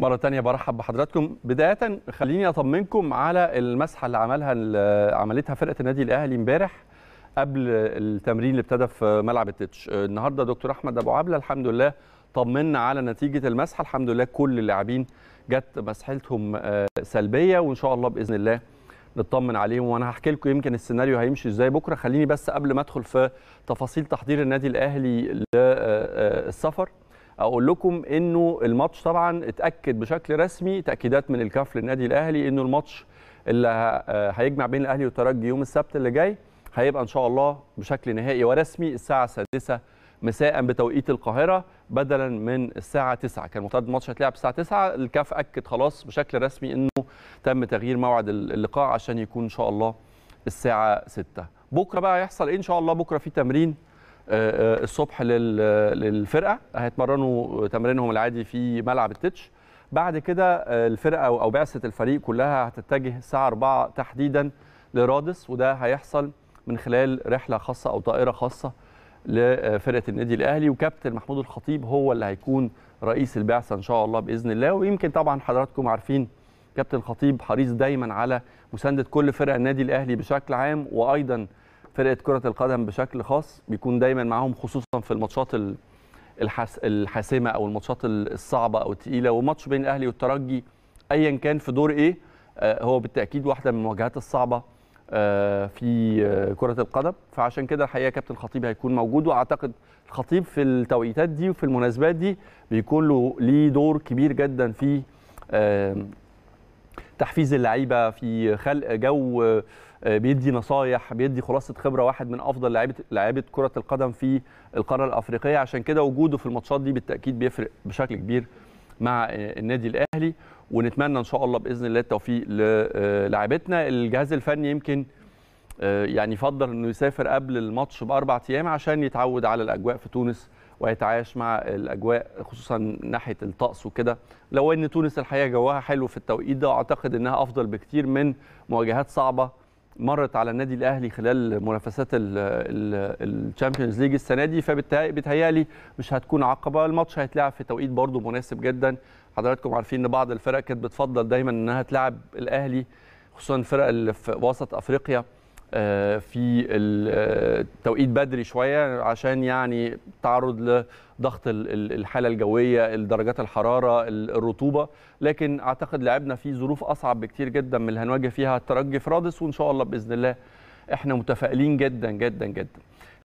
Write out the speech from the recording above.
مرة تانية برحب بحضراتكم بداية خليني أطمنكم على المسحة اللي عملها عملتها فرقة النادي الأهلي امبارح قبل التمرين اللي ابتدى في ملعب التتش النهاردة دكتور أحمد أبو عبلة الحمد لله طمنا على نتيجة المسحة الحمد لله كل اللاعبين جت مسحتهم آه، سلبية وإن شاء الله بإذن الله نطمن عليهم وانا هحكي لكم يمكن السيناريو هيمشي ازاي بكره خليني بس قبل ما ادخل في تفاصيل تحضير النادي الاهلي للسفر آه، آه، اقول لكم انه الماتش طبعا اتاكد بشكل رسمي تاكيدات من الكاف للنادي الاهلي انه الماتش اللي آه، هيجمع بين الاهلي والترجي يوم السبت اللي جاي هيبقى ان شاء الله بشكل نهائي ورسمي الساعه السادسة مساء بتوقيت القاهره بدلا من الساعه 9 كان المفترض الماتش هيتلعب الساعه 9 الكاف اكد خلاص بشكل رسمي انه تم تغيير موعد اللقاء عشان يكون ان شاء الله الساعه 6 بكره بقى هيحصل ايه ان شاء الله بكره في تمرين الصبح للفرقه هيتمرنوا تمرينهم العادي في ملعب التتش بعد كده الفرقه او بعثه الفريق كلها هتتجه الساعه 4 تحديدا لرادس وده هيحصل من خلال رحله خاصه او طائره خاصه لفرقه النادي الاهلي وكابتن محمود الخطيب هو اللي هيكون رئيس البعثه ان شاء الله باذن الله ويمكن طبعا حضراتكم عارفين كابتن الخطيب حريص دايما على مسانده كل فرق النادي الاهلي بشكل عام وايضا فرقه كره القدم بشكل خاص بيكون دايما معاهم خصوصا في الماتشات الحس... الحاسمه او الماتشات الصعبه او الثقيله وماتش بين الاهلي والترجي ايا كان في دور ايه آه، هو بالتاكيد واحده من المواجهات الصعبه آه، في آه، كره القدم فعشان كده الحقيقه كابتن خطيب هيكون موجود واعتقد الخطيب في التوقيتات دي وفي المناسبات دي بيكون له ليه دور كبير جدا في تحفيز اللعيبه في خلق جو آه، بيدي نصايح بيدي خلاصه خبره واحد من افضل لعيبه لعيبه كره القدم في القاره الافريقيه عشان كده وجوده في الماتشات دي بالتاكيد بيفرق بشكل كبير مع آه، النادي الاهلي ونتمنى ان شاء الله باذن الله التوفيق للاعبتنا آه، الجهاز الفني يمكن آه، يعني يفضل انه يسافر قبل الماتش باربع ايام عشان يتعود على الاجواء في تونس ويتعايش مع الاجواء خصوصا ناحيه الطقس وكده لو ان تونس الحقيقه جواها حلو في التوقيت ده اعتقد انها افضل بكتير من مواجهات صعبه مرت على النادي الاهلي خلال منافسات الشامبيونز ليج السنه دي فبتهيالي مش هتكون عقبه الماتش هيتلعب في توقيت برضه مناسب جدا حضراتكم عارفين ان بعض الفرق كانت بتفضل دايما انها تلعب الاهلي خصوصا الفرق اللي في وسط افريقيا آه، في التوقيت آه، بدري شويه عشان يعني تعرض لضغط الحاله الجويه درجات الحراره الرطوبه لكن اعتقد لعبنا في ظروف اصعب بكتير جدا من اللي هنواجه فيها الترجي في رادس وان شاء الله باذن الله احنا متفائلين جدا جدا جدا